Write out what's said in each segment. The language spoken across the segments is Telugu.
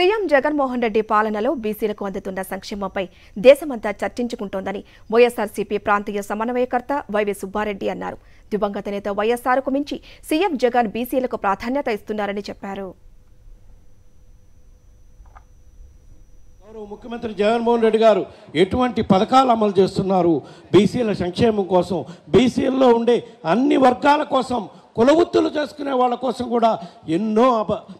సీఎం జగన్మోహన్ రెడ్డి పాలనలో బీసీలకు అందుతున్న సంక్షేమంపై దేశమంతా చర్చించుకుంటోందని వైఎస్ఆర్సీపీ ప్రాంతీయ సమన్వయకర్త వైవి సుబ్బారెడ్డి అన్నారు దివంగత నేత వైఎస్ఆర్కు మించి సీఎం జగన్ బీసీలకు ప్రాధాన్యత ఇస్తున్నారని చెప్పారు ముఖ్యమంత్రి జగన్మోహన్ రెడ్డి గారు ఎటువంటి పథకాలు అమలు చేస్తున్నారు బీసీల సంక్షేమం కోసం బీసీల్లో ఉండే అన్ని వర్గాల కోసం కులవృత్తులు చేసుకునే వాళ్ళ కోసం కూడా ఎన్నో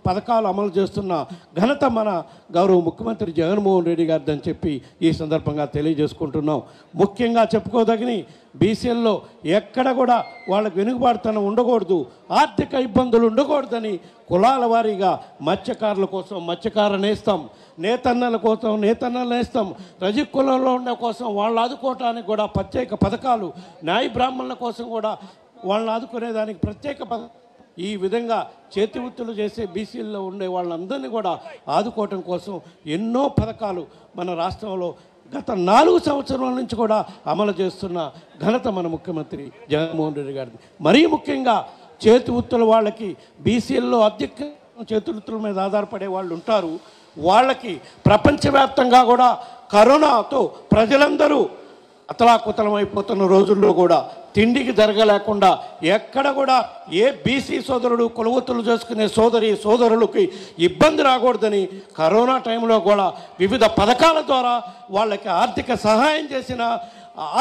పథకాలు అమలు చేస్తున్న ఘనత మన గౌరవ ముఖ్యమంత్రి జగన్మోహన్ రెడ్డి అని చెప్పి ఈ సందర్భంగా తెలియజేసుకుంటున్నాం ముఖ్యంగా చెప్పుకోదగిన బీసీఎల్లో ఎక్కడ కూడా వాళ్ళకు వెనుకబాటుతనం ఉండకూడదు ఆర్థిక ఇబ్బందులు ఉండకూడదని కులాల వారీగా మత్స్యకారుల కోసం మత్స్యకార నేస్తాం నేతన్నల కోసం నేతన్నలు నేస్తాం రజి కులంలో ఉన్న కోసం వాళ్ళు ఆదుకోవటానికి కూడా ప్రత్యేక పథకాలు న్యాయ బ్రాహ్మణుల కోసం కూడా వాళ్ళని ఆదుకునేదానికి ప్రత్యేక ఈ విధంగా చేతి వృత్తులు చేసే బీసీల్లో ఉండే వాళ్ళందరినీ కూడా ఆదుకోవటం కోసం ఎన్నో పథకాలు మన రాష్ట్రంలో గత నాలుగు సంవత్సరాల నుంచి కూడా అమలు చేస్తున్న ఘనత మన ముఖ్యమంత్రి జగన్మోహన్ రెడ్డి గారిది మరీ ముఖ్యంగా చేతి వృత్తుల వాళ్ళకి బీసీల్లో అధ్యక్ష చేతి వృత్తుల మీద ఆధారపడే వాళ్ళు ఉంటారు వాళ్ళకి ప్రపంచవ్యాప్తంగా కూడా కరోనాతో ప్రజలందరూ అతలాకుతలం అయిపోతున్న రోజుల్లో కూడా తిండికి జరగలేకుండా ఎక్కడ కూడా ఏ బీసీ సోదరుడు కొలువత్తులు చేసుకునే సోదరి సోదరులకి ఇబ్బంది రాకూడదని కరోనా టైంలో కూడా వివిధ పథకాల ద్వారా వాళ్ళకి ఆర్థిక సహాయం చేసిన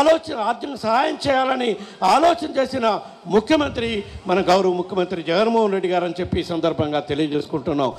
ఆలోచన ఆర్థిక సహాయం చేయాలని ఆలోచన చేసిన ముఖ్యమంత్రి మన గౌరవ ముఖ్యమంత్రి జగన్మోహన్ రెడ్డి గారని చెప్పి ఈ సందర్భంగా తెలియజేసుకుంటున్నాం